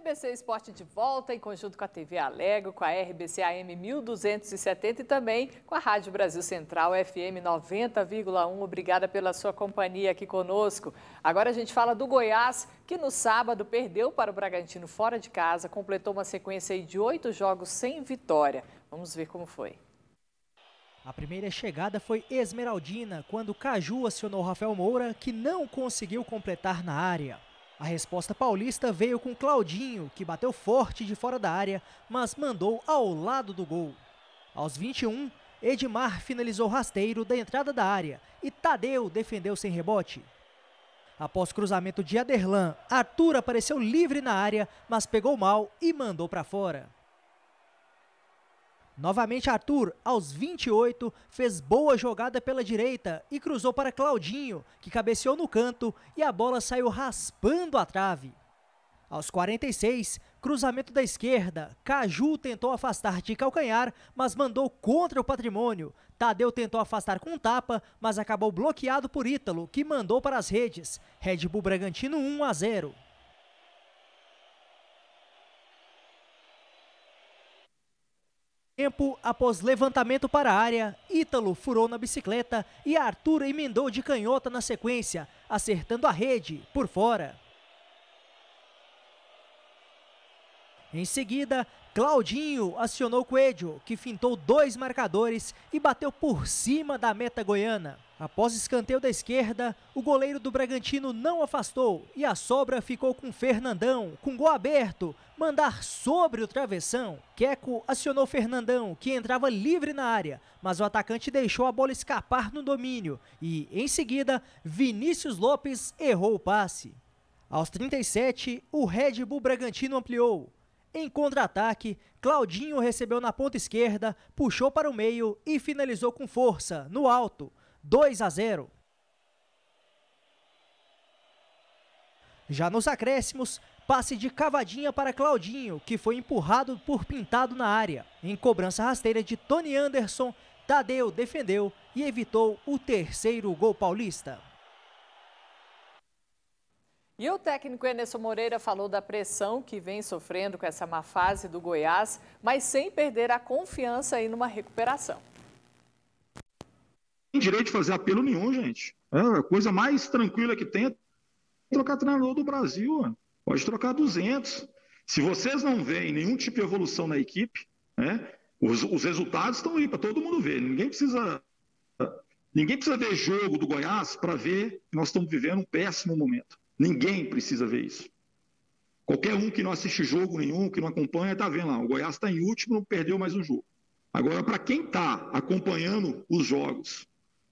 TBC Esporte de volta em conjunto com a TV Alego, com a RBC AM 1270 e também com a Rádio Brasil Central FM 90,1. Obrigada pela sua companhia aqui conosco. Agora a gente fala do Goiás, que no sábado perdeu para o Bragantino fora de casa, completou uma sequência de oito jogos sem vitória. Vamos ver como foi. A primeira chegada foi Esmeraldina, quando Caju acionou Rafael Moura, que não conseguiu completar na área. A resposta paulista veio com Claudinho, que bateu forte de fora da área, mas mandou ao lado do gol. Aos 21, Edmar finalizou rasteiro da entrada da área e Tadeu defendeu sem rebote. Após cruzamento de Aderlan, Arthur apareceu livre na área, mas pegou mal e mandou para fora. Novamente Arthur, aos 28, fez boa jogada pela direita e cruzou para Claudinho, que cabeceou no canto e a bola saiu raspando a trave. Aos 46, cruzamento da esquerda, Caju tentou afastar de calcanhar, mas mandou contra o patrimônio. Tadeu tentou afastar com tapa, mas acabou bloqueado por Ítalo, que mandou para as redes. Red Bull Bragantino 1 a 0. tempo, após levantamento para a área, Ítalo furou na bicicleta e Arthur emendou de canhota na sequência, acertando a rede por fora. Em seguida, Claudinho acionou Coelho, que fintou dois marcadores e bateu por cima da meta goiana. Após escanteio da esquerda, o goleiro do Bragantino não afastou e a sobra ficou com Fernandão, com gol aberto, mandar sobre o travessão. Queco acionou Fernandão, que entrava livre na área, mas o atacante deixou a bola escapar no domínio e, em seguida, Vinícius Lopes errou o passe. Aos 37, o Red Bull Bragantino ampliou. Em contra-ataque, Claudinho recebeu na ponta esquerda, puxou para o meio e finalizou com força, no alto, 2 a 0. Já nos acréscimos, passe de cavadinha para Claudinho, que foi empurrado por Pintado na área. Em cobrança rasteira de Tony Anderson, Tadeu defendeu e evitou o terceiro gol paulista. E o técnico Enerson Moreira falou da pressão que vem sofrendo com essa má fase do Goiás, mas sem perder a confiança aí numa recuperação. Não tem direito de fazer apelo nenhum, gente. É a coisa mais tranquila que tem é trocar treinador do Brasil. Pode trocar 200. Se vocês não veem nenhum tipo de evolução na equipe, né, os, os resultados estão aí para todo mundo ver. Ninguém precisa Ninguém precisa ver jogo do Goiás para ver que nós estamos vivendo um péssimo momento. Ninguém precisa ver isso. Qualquer um que não assiste jogo nenhum, que não acompanha, está vendo lá. O Goiás está em último, não perdeu mais um jogo. Agora, para quem está acompanhando os jogos,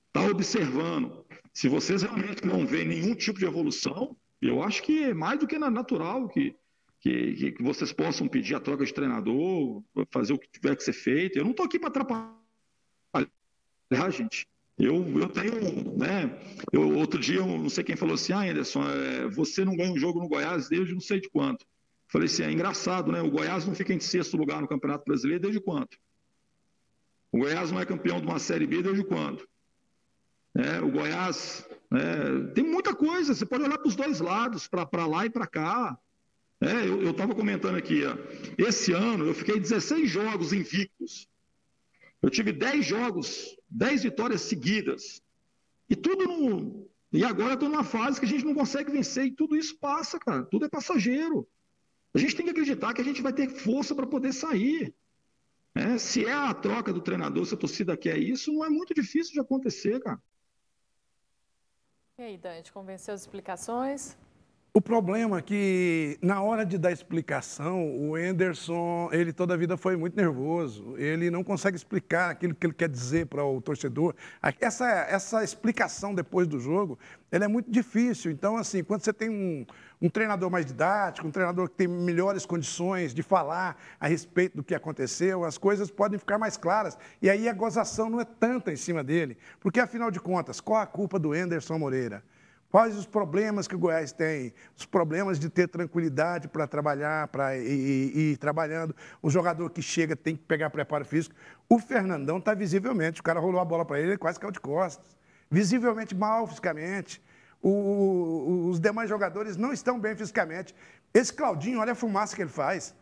está observando, se vocês realmente não vêem nenhum tipo de evolução, eu acho que é mais do que natural que, que, que vocês possam pedir a troca de treinador, fazer o que tiver que ser feito. Eu não estou aqui para atrapalhar, gente. Eu, eu tenho, né? Eu, outro dia, eu não sei quem falou assim, ah, Anderson, é, você não ganha um jogo no Goiás desde não sei de quanto. falei assim, é engraçado, né? O Goiás não fica em sexto lugar no Campeonato Brasileiro desde quanto? O Goiás não é campeão de uma Série B desde quando? É, o Goiás é, tem muita coisa, você pode olhar para os dois lados, para lá e para cá. É, eu estava comentando aqui, ó, esse ano eu fiquei 16 jogos invictos. Eu tive 10 jogos, 10 vitórias seguidas. E tudo no... E agora estou numa fase que a gente não consegue vencer e tudo isso passa, cara. Tudo é passageiro. A gente tem que acreditar que a gente vai ter força para poder sair. É, se é a troca do treinador, se a torcida quer isso, não é muito difícil de acontecer, cara. E aí, Dante, convenceu as explicações? O problema é que, na hora de dar explicação, o Anderson, ele toda a vida foi muito nervoso. Ele não consegue explicar aquilo que ele quer dizer para o torcedor. Essa, essa explicação depois do jogo, ela é muito difícil. Então, assim, quando você tem um, um treinador mais didático, um treinador que tem melhores condições de falar a respeito do que aconteceu, as coisas podem ficar mais claras. E aí a gozação não é tanta em cima dele. Porque, afinal de contas, qual a culpa do Anderson Moreira? Quais os problemas que o Goiás tem? Os problemas de ter tranquilidade para trabalhar, para ir, ir, ir, trabalhando. O jogador que chega tem que pegar preparo físico. O Fernandão está visivelmente, o cara rolou a bola para ele, ele é quase caiu de costas. Visivelmente mal fisicamente. O, os demais jogadores não estão bem fisicamente. Esse Claudinho, olha a fumaça que ele faz.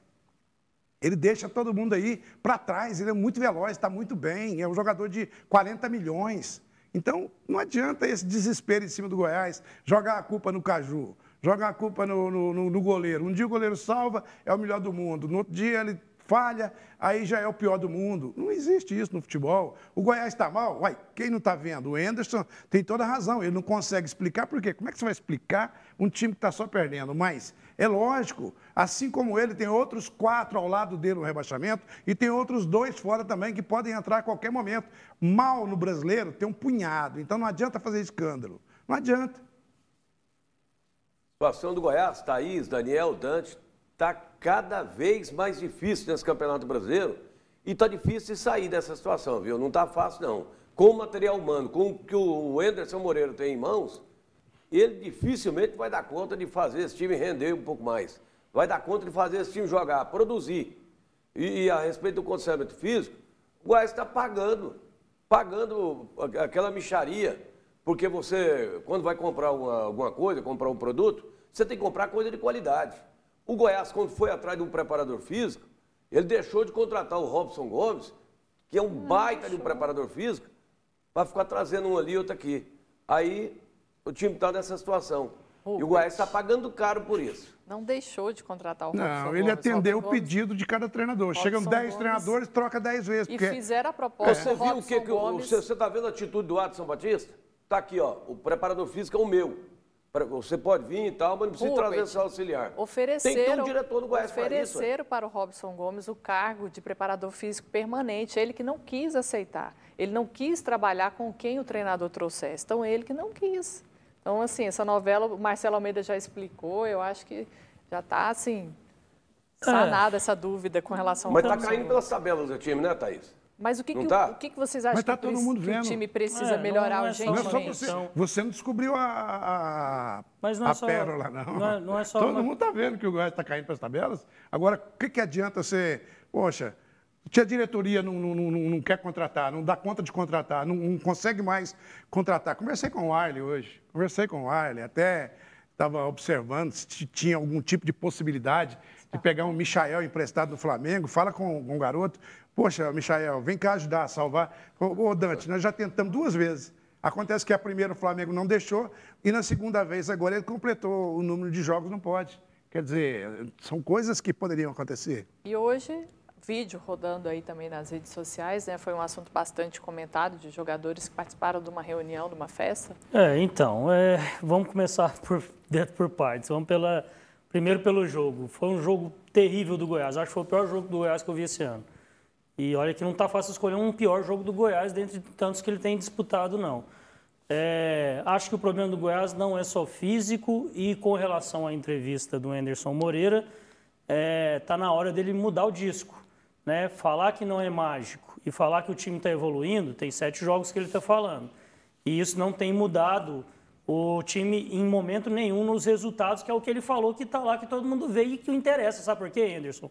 Ele deixa todo mundo aí para trás, ele é muito veloz, está muito bem, é um jogador de 40 milhões. Então, não adianta esse desespero em cima do Goiás, jogar a culpa no Caju, jogar a culpa no, no, no goleiro. Um dia o goleiro salva, é o melhor do mundo. No outro dia ele falha, aí já é o pior do mundo. Não existe isso no futebol. O Goiás está mal? Uai, quem não está vendo? O Anderson tem toda a razão. Ele não consegue explicar por quê. Como é que você vai explicar um time que está só perdendo? Mas é lógico. Assim como ele, tem outros quatro ao lado dele no rebaixamento e tem outros dois fora também que podem entrar a qualquer momento. Mal no brasileiro tem um punhado, então não adianta fazer escândalo. Não adianta. A situação do Goiás, Thaís, Daniel, Dante, está cada vez mais difícil nesse Campeonato Brasileiro e está difícil de sair dessa situação, viu? Não está fácil, não. Com o material humano, com o que o Anderson Moreira tem em mãos, ele dificilmente vai dar conta de fazer esse time render um pouco mais. Vai dar conta de fazer esse time jogar, produzir. E, e a respeito do condicionamento físico, o Goiás está pagando, pagando aquela micharia, porque você, quando vai comprar uma, alguma coisa, comprar um produto, você tem que comprar coisa de qualidade. O Goiás, quando foi atrás de um preparador físico, ele deixou de contratar o Robson Gomes, que é um baita de um preparador físico, para ficar trazendo um ali e outro aqui. Aí o time está nessa situação. E o Goiás está pagando caro por isso. Não deixou de contratar o Robson Não, ele Gomes, atendeu Robson o pedido de cada treinador. Robson Chegam 10 treinadores, troca 10 vezes. Porque... E fizeram a proposta. É. Você viu o que, que o, você está vendo a atitude do Adson Batista? Está aqui, ó. O preparador físico é o meu. Você pode vir e tal, mas não precisa Rubens, trazer esse auxiliar. Ofereceram, Tem que ter um diretor do Goiás ofereceram para, para o Robson Gomes o cargo de preparador físico permanente, ele que não quis aceitar. Ele não quis trabalhar com quem o treinador trouxesse, então ele que não quis. Então, assim, essa novela, o Marcelo Almeida já explicou, eu acho que já está, assim, é. sanada é. essa dúvida com relação Mas ao Mas está caindo pelas tabelas do time, né, Thaís? Mas o que, que, tá? o, o que, que vocês acham tá que, o time precisa é, melhorar é não, é só, urgentemente? Você, então- você, não descobriu a, a, não é a só, pérola, não. não, não Todo uma... mundo está vendo que o Goiás está caindo pelas tabelas. Agora, o que, que adianta ser, poxa, a diretoria não, não, não, não, quer contratar, não dá conta de contratar, não, consegue mais contratar. Conversei com o Wiley hoje, conversei com o Wiley, até estava observando se tinha algum tipo de possibilidade de tá. pegar um Michael emprestado do Flamengo. Fala com, o um garoto, poxa, Michael, vem cá ajudar a salvar. Ô, ô Dante, nós já tentamos duas vezes. Acontece que a primeira o Flamengo não deixou e na segunda vez agora ele completou o número de jogos, não pode. Quer dizer, são coisas que poderiam acontecer. E hoje vídeo rodando aí também nas redes sociais, né? Foi um assunto bastante comentado de jogadores que participaram de uma reunião, de uma festa. É, então, é, vamos começar por dentro por partes. Vamos pela primeiro pelo jogo. Foi um jogo terrível do Goiás. Acho que foi o pior jogo do Goiás que eu vi esse ano. E olha que não está fácil escolher um pior jogo do Goiás dentre de tantos que ele tem disputado, não. É, acho que o problema do Goiás não é só físico e com relação à entrevista do Anderson Moreira, está é, tá na hora dele mudar o disco. Né? Falar que não é mágico e falar que o time está evoluindo, tem sete jogos que ele está falando. E isso não tem mudado o time em momento nenhum nos resultados, que é o que ele falou que está lá, que todo mundo vê e que o interessa. Sabe por quê, Anderson?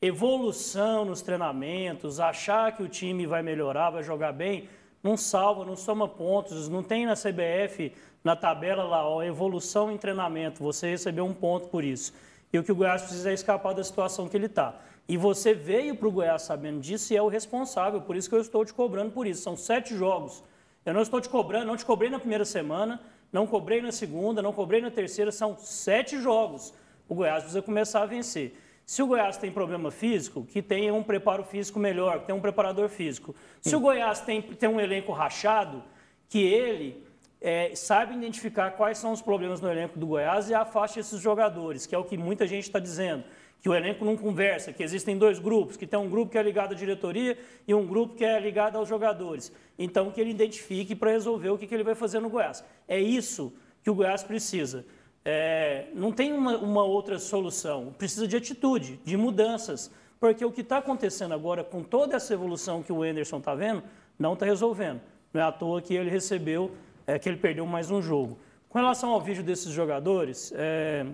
Evolução nos treinamentos, achar que o time vai melhorar, vai jogar bem, não salva, não soma pontos, não tem na CBF, na tabela lá, ó, evolução em treinamento, você recebeu um ponto por isso. E o que o Goiás precisa é escapar da situação que ele está. E você veio para o Goiás sabendo disso e é o responsável, por isso que eu estou te cobrando por isso. São sete jogos. Eu não estou te cobrando, não te cobrei na primeira semana, não cobrei na segunda, não cobrei na terceira, são sete jogos. O Goiás precisa começar a vencer. Se o Goiás tem problema físico, que tenha um preparo físico melhor, que tenha um preparador físico. Se o Goiás tem, tem um elenco rachado, que ele é, saiba identificar quais são os problemas no elenco do Goiás e afaste esses jogadores, que é o que muita gente está dizendo que o elenco não conversa, que existem dois grupos, que tem um grupo que é ligado à diretoria e um grupo que é ligado aos jogadores. Então, que ele identifique para resolver o que, que ele vai fazer no Goiás. É isso que o Goiás precisa. É, não tem uma, uma outra solução. Precisa de atitude, de mudanças. Porque o que está acontecendo agora, com toda essa evolução que o Enderson está vendo, não está resolvendo. Não é à toa que ele recebeu, é, que ele perdeu mais um jogo. Com relação ao vídeo desses jogadores, é,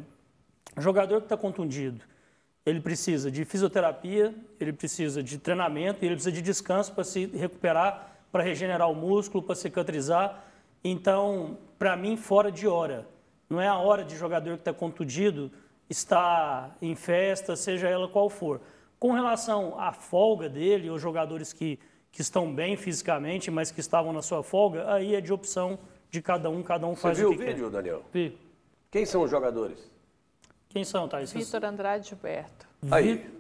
jogador que está contundido, ele precisa de fisioterapia, ele precisa de treinamento, ele precisa de descanso para se recuperar, para regenerar o músculo, para cicatrizar. Então, para mim, fora de hora. Não é a hora de jogador que tá está contundido estar em festa, seja ela qual for. Com relação à folga dele, ou jogadores que, que estão bem fisicamente, mas que estavam na sua folga, aí é de opção de cada um, cada um Você faz o que quer. Você viu o vídeo, quer. Daniel? Vi. Quem são os jogadores? Quem são, Thais? Vitor Andrade Gilberto. Aí.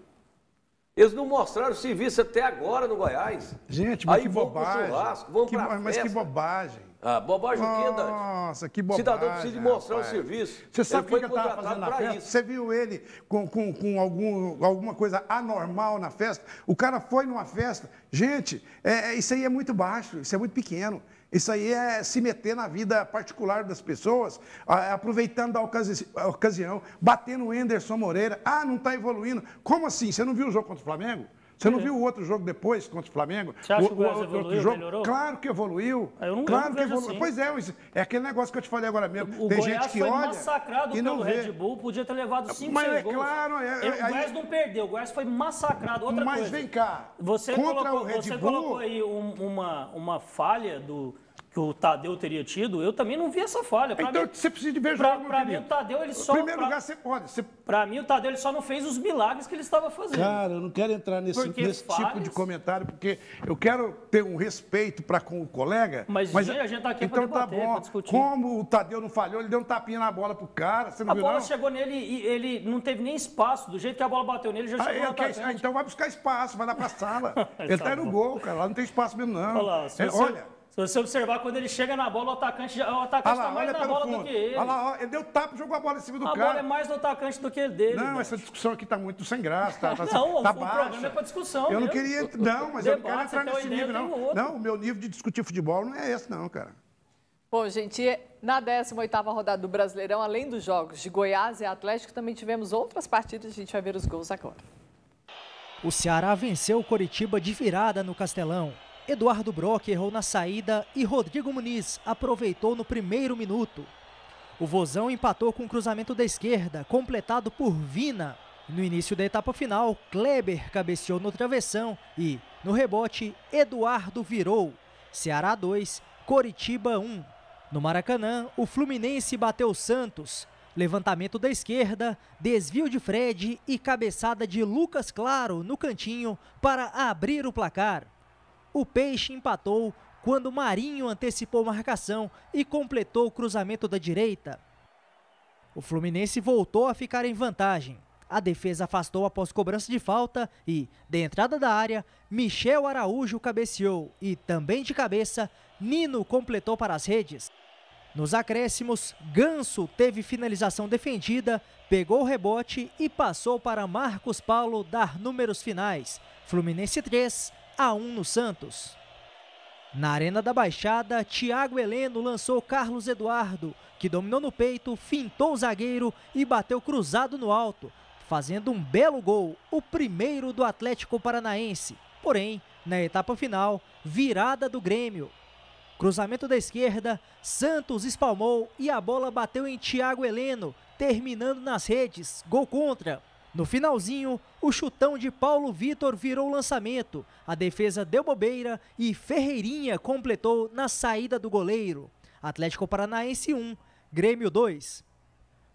Eles não mostraram serviço até agora no Goiás. Gente, mas Aí que bobagem. vamos que, festa? mas que bobagem. Ah, bobagem Nossa, o quê, Dante? Nossa, que bobagem. Cidadão precisa de mostrar rapaz. o serviço. Você sabe o que, que eu estava fazendo na festa? Isso. Você viu ele com, com, com algum, alguma coisa anormal na festa? O cara foi numa festa. Gente, é, é isso aí é muito baixo, isso é muito pequeno. Isso aí é se meter na vida particular das pessoas, aproveitando a, ocasi a ocasião, batendo o Enderson Moreira. Ah, não está evoluindo. Como assim? Você não viu o jogo contra o Flamengo? Você não é. viu o outro jogo depois contra o Flamengo? Você acha o, que o Goiás evoluiu, jogo? melhorou? Claro que evoluiu. Ah, eu não, claro eu não que evoluiu. Assim. Pois é, é aquele negócio que eu te falei agora mesmo. O Tem Goiás gente que foi olha massacrado e não pelo vê. Red Bull, podia ter levado 5, 6 é gols. Mas é claro... É, é, o Goiás aí... É- não perdeu, o Goiás foi massacrado. Outra Mas coisa, vem cá, você contra colocou, o Red você Bull... Você colocou aí um, uma, uma falha do que o Tadeu teria tido, eu também não vi essa falha. Pra então mim, você precisa de ver pra, jogo, Para mim o Tadeu ele só. primeiro pra, lugar você pode. Você... Para mim o Tadeu ele só não fez os milagres que ele estava fazendo. Cara, eu não quero entrar nesse, nesse falhas... tipo de comentário porque eu quero ter um respeito para com o colega. Mas, mas gente, a gente está aqui então para tá debater, tá bom. discutir. Como o Tadeu não falhou, ele deu um tapinha na bola pro cara. Você não a viu, bola não? chegou nele e ele não teve nem espaço do jeito que a bola bateu nele já ah, chegou. É, okay, é ah, então vai buscar espaço, vai lá para sala. ele tá, tá no gol, cara. Lá não tem espaço mesmo não. Olha, lá, é, você... olha se você observar, quando ele chega na bola, o atacante já o atacante está mais na bola fundo. do que ele. Olha lá, ó, ele deu tapa, jogou a bola em cima do a cara. A bola é mais do atacante do que ele dele. Não, essa discussão aqui está muito sem graça. Tá, tá, não, tá o baixa. programa é pra discussão. Eu mesmo. não queria. Não, mas Debate, eu não quero entrar nesse nível, não. Não, o meu nível de discutir futebol não é esse, não, cara. Bom, gente, na 18 rodada do Brasileirão, além dos jogos de Goiás e Atlético, também tivemos outras partidas. A gente vai ver os gols agora. O Ceará venceu o Coritiba de virada no Castelão. Eduardo Brock errou na saída e Rodrigo Muniz aproveitou no primeiro minuto. O Vozão empatou com o um cruzamento da esquerda, completado por Vina. No início da etapa final, Kleber cabeceou no travessão e, no rebote, Eduardo virou. Ceará 2, Coritiba 1. No Maracanã, o Fluminense bateu Santos. Levantamento da esquerda, desvio de Fred e cabeçada de Lucas Claro no cantinho para abrir o placar. O Peixe empatou quando Marinho antecipou marcação e completou o cruzamento da direita. O Fluminense voltou a ficar em vantagem. A defesa afastou após cobrança de falta e, de entrada da área, Michel Araújo cabeceou e, também de cabeça, Nino completou para as redes. Nos acréscimos, Ganso teve finalização defendida, pegou o rebote e passou para Marcos Paulo dar números finais. Fluminense 3, a 1 no Santos. Na Arena da Baixada, Thiago Heleno lançou Carlos Eduardo, que dominou no peito, fintou o zagueiro e bateu cruzado no alto, fazendo um belo gol, o primeiro do Atlético Paranaense. Porém, na etapa final, virada do Grêmio. Cruzamento da esquerda, Santos espalmou e a bola bateu em Thiago Heleno, terminando nas redes. Gol contra. No finalzinho, o chutão de Paulo Vitor virou lançamento, a defesa deu bobeira e Ferreirinha completou na saída do goleiro. Atlético Paranaense 1, Grêmio 2.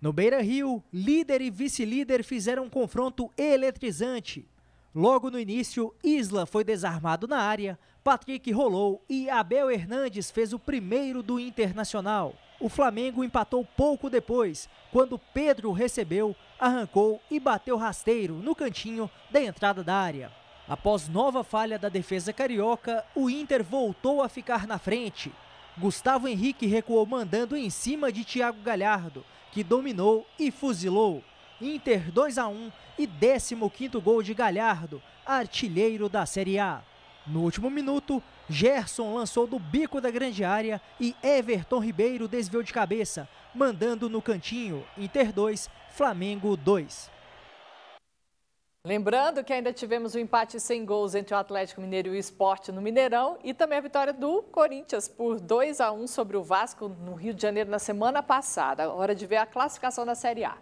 No Beira Rio, líder e vice-líder fizeram um confronto eletrizante. Logo no início, Isla foi desarmado na área, Patrick rolou e Abel Hernandes fez o primeiro do Internacional. O Flamengo empatou pouco depois, quando Pedro recebeu, arrancou e bateu rasteiro no cantinho da entrada da área. Após nova falha da defesa carioca, o Inter voltou a ficar na frente. Gustavo Henrique recuou mandando em cima de Thiago Galhardo, que dominou e fuzilou. Inter 2 a 1 e 15º gol de Galhardo, artilheiro da Série A. No último minuto, Gerson lançou do bico da grande área e Everton Ribeiro desviou de cabeça, mandando no cantinho. Inter 2, Flamengo 2. Lembrando que ainda tivemos o um empate sem gols entre o Atlético Mineiro e o Esporte no Mineirão e também a vitória do Corinthians por 2 a 1 sobre o Vasco no Rio de Janeiro na semana passada. Hora de ver a classificação da Série A.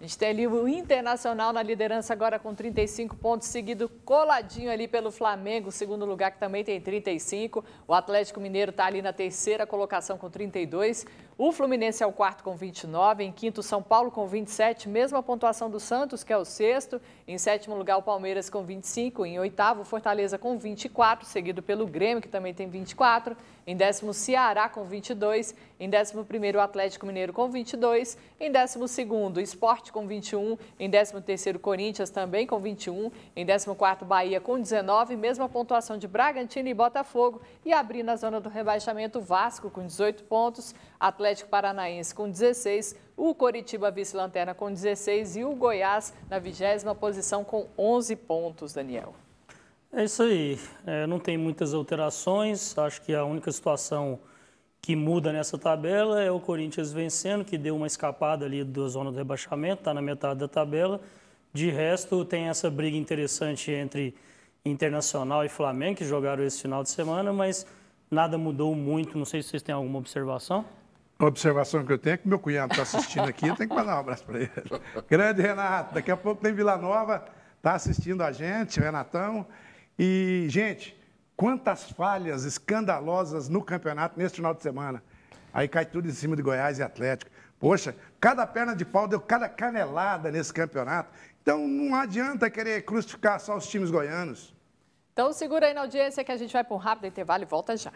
A gente tem ali o Internacional na liderança agora com 35 pontos, seguido coladinho ali pelo Flamengo, segundo lugar que também tem 35. O Atlético Mineiro está ali na terceira colocação com 32. O Fluminense é o quarto com 29. Em quinto, São Paulo com 27, mesma pontuação do Santos, que é o sexto. Em sétimo lugar, o Palmeiras com 25. Em oitavo, Fortaleza com 24, seguido pelo Grêmio, que também tem 24. Em décimo, Ceará com 22. Em décimo primeiro, Atlético Mineiro com 22. Em décimo segundo, Esporte com 21. Em décimo terceiro, Corinthians também com 21. Em décimo quarto, Bahia com 19. Mesma pontuação de Bragantino e Botafogo. E abrindo a zona do rebaixamento, Vasco com 18 pontos. Atlético Paranaense com 16. O Coritiba vice-lanterna com 16 e o Goiás na vigésima posição com 11 pontos, Daniel. É isso aí. É, não tem muitas alterações. Acho que a única situação que muda nessa tabela é o Corinthians vencendo, que deu uma escapada ali da zona do rebaixamento, está na metade da tabela. De resto, tem essa briga interessante entre Internacional e Flamengo, que jogaram esse final de semana, mas nada mudou muito. Não sei se vocês têm alguma observação. A observação que eu tenho é que meu cunhado está assistindo aqui, eu tenho que mandar um abraço para ele. Grande Renato, daqui a pouco tem Vila Nova, está assistindo a gente, Renatão. E, gente, quantas falhas escandalosas no campeonato neste final de semana. Aí cai tudo em cima de Goiás e Atlético. Poxa, cada perna de pau deu cada canelada nesse campeonato. Então não adianta querer crucificar só os times goianos. Então segura aí na audiência que a gente vai para um rápido intervalo e volta já.